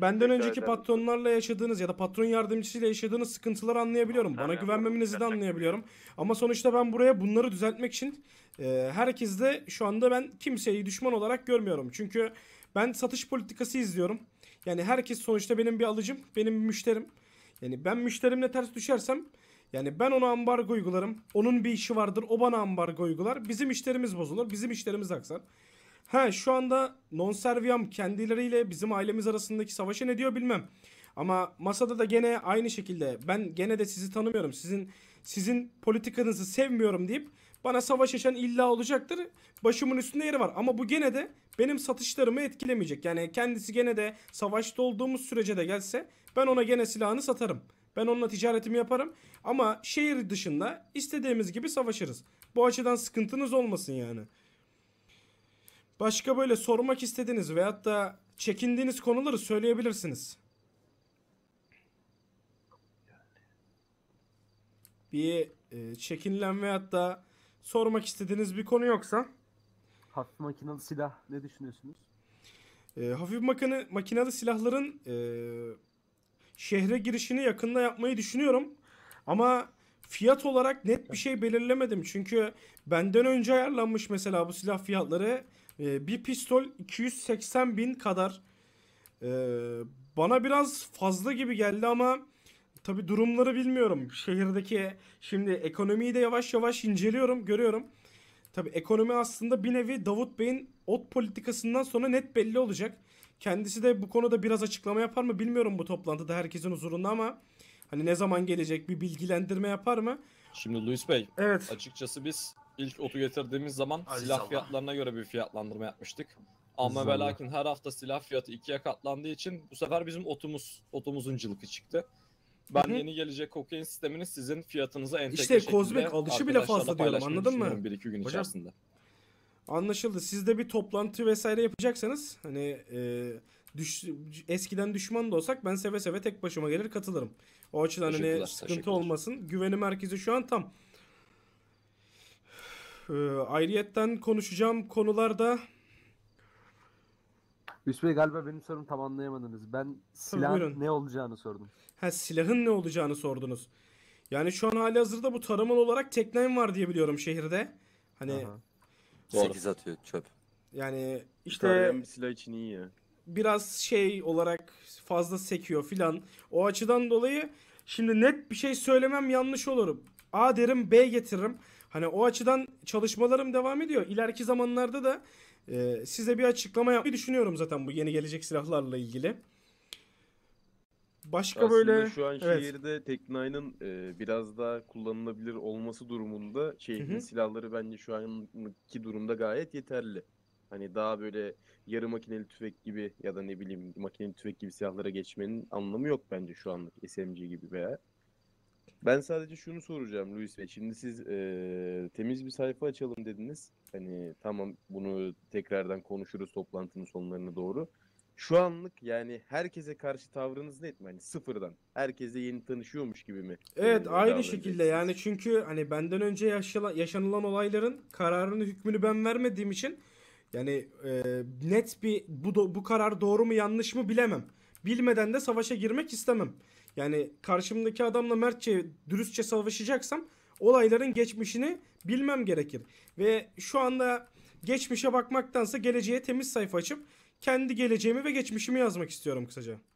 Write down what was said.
Benden önceki patronlarla yaşadığınız ya da patron yardımcısıyla yaşadığınız sıkıntıları anlayabiliyorum. Bana güvenmemenizi de anlayabiliyorum. Ama sonuçta ben buraya bunları düzeltmek için e, herkesle şu anda ben kimseyi düşman olarak görmüyorum. Çünkü ben satış politikası izliyorum. Yani herkes sonuçta benim bir alıcım, benim bir müşterim. Yani ben müşterimle ters düşersem yani ben ona ambargo uygularım. Onun bir işi vardır. O bana ambargo uygular. Bizim işlerimiz bozulur. Bizim işlerimiz aksar. Ha şu anda non Serviam kendileriyle bizim ailemiz arasındaki savaşı ne diyor bilmem. Ama masada da gene aynı şekilde ben gene de sizi tanımıyorum. Sizin sizin politikanızı sevmiyorum deyip bana savaş yaşan illa olacaktır. Başımın üstünde yeri var ama bu gene de benim satışlarımı etkilemeyecek. Yani kendisi gene de savaşta olduğumuz sürece de gelse ben ona gene silahını satarım. Ben onunla ticaretimi yaparım ama şehir dışında istediğimiz gibi savaşırız. Bu açıdan sıkıntınız olmasın yani. Başka böyle sormak istediğiniz veyahut da çekindiğiniz konuları söyleyebilirsiniz. Bir e, çekinilen veyahut da sormak istediğiniz bir konu yoksa. Hafif makinalı silah ne düşünüyorsunuz? E, hafif makine, makinalı silahların e, şehre girişini yakında yapmayı düşünüyorum. Ama fiyat olarak net bir şey belirlemedim. Çünkü benden önce ayarlanmış mesela bu silah fiyatları ee, bir pistol 280 bin kadar. E, bana biraz fazla gibi geldi ama tabi durumları bilmiyorum. Şehirdeki şimdi ekonomiyi de yavaş yavaş inceliyorum, görüyorum. Tabi ekonomi aslında bir nevi Davut Bey'in ot politikasından sonra net belli olacak. Kendisi de bu konuda biraz açıklama yapar mı bilmiyorum bu toplantıda herkesin huzurunda ama hani ne zaman gelecek bir bilgilendirme yapar mı? Şimdi Luis Bey, evet. açıkçası biz ilk otu getirdiğimiz zaman Aziz silah Allah. fiyatlarına göre bir fiyatlandırma yapmıştık. Ama ve lakin her hafta silah fiyatı ikiye katlandığı için bu sefer bizim otumuz otumuzun cılıkı çıktı. Ben Hı hı. yeni gelecek kokain sistemini sizin fiyatınıza entegre İşte şekilde kozmik alışı bile fazla diyorum, paylaşmayı anladın mı? Bir iki gün Hocam. içerisinde. Anlaşıldı. Siz de bir toplantı vesaire yapacaksanız hani e, düş, eskiden düşman da olsak ben seve seve tek başıma gelir katılırım. O açıdan hani sıkıntı olmasın. güveni merkezi şu an tam. Ee, ayrıyetten konuşacağım konularda... Üst Bey galiba benim sorumu tam anlayamadınız. Ben silahın ne olacağını sordum. Ha, silahın ne olacağını sordunuz. Yani şu an hali hazırda bu taramalı olarak teknem var diye biliyorum şehirde. Hani Aha. 8 atıyor çöp. yani işte bir silah için iyi ya. biraz şey olarak fazla sekiyor filan. O açıdan dolayı şimdi net bir şey söylemem yanlış olurum. A derim B getiririm. Hani o açıdan çalışmalarım devam ediyor. İleriki zamanlarda da e, size bir açıklama yapmayı düşünüyorum zaten bu yeni gelecek silahlarla ilgili. Başka Aslında böyle şu an evet. şehirde Teknay'ın e, biraz daha kullanılabilir olması durumunda şehrin Hı-hı. silahları bence şu anki durumda gayet yeterli. Hani daha böyle yarı makineli tüfek gibi ya da ne bileyim makineli tüfek gibi silahlara geçmenin anlamı yok bence şu anlık SMG gibi veya ben sadece şunu soracağım Luis Bey. Şimdi siz e, temiz bir sayfa açalım dediniz. Hani tamam bunu tekrardan konuşuruz toplantının sonlarına doğru. Şu anlık yani herkese karşı tavrınız ne mi? Hani sıfırdan. Herkese yeni tanışıyormuş gibi mi? Evet Yani aynı şekilde yani çünkü hani benden önce yaşala- yaşanılan olayların kararını hükmünü ben vermediğim için yani e, net bir bu bu karar doğru mu yanlış mı bilemem. Bilmeden de savaşa girmek istemem. Yani karşımdaki adamla mertçe, dürüstçe savaşacaksam olayların geçmişini bilmem gerekir. Ve şu anda geçmişe bakmaktansa geleceğe temiz sayfa açıp kendi geleceğimi ve geçmişimi yazmak istiyorum kısaca.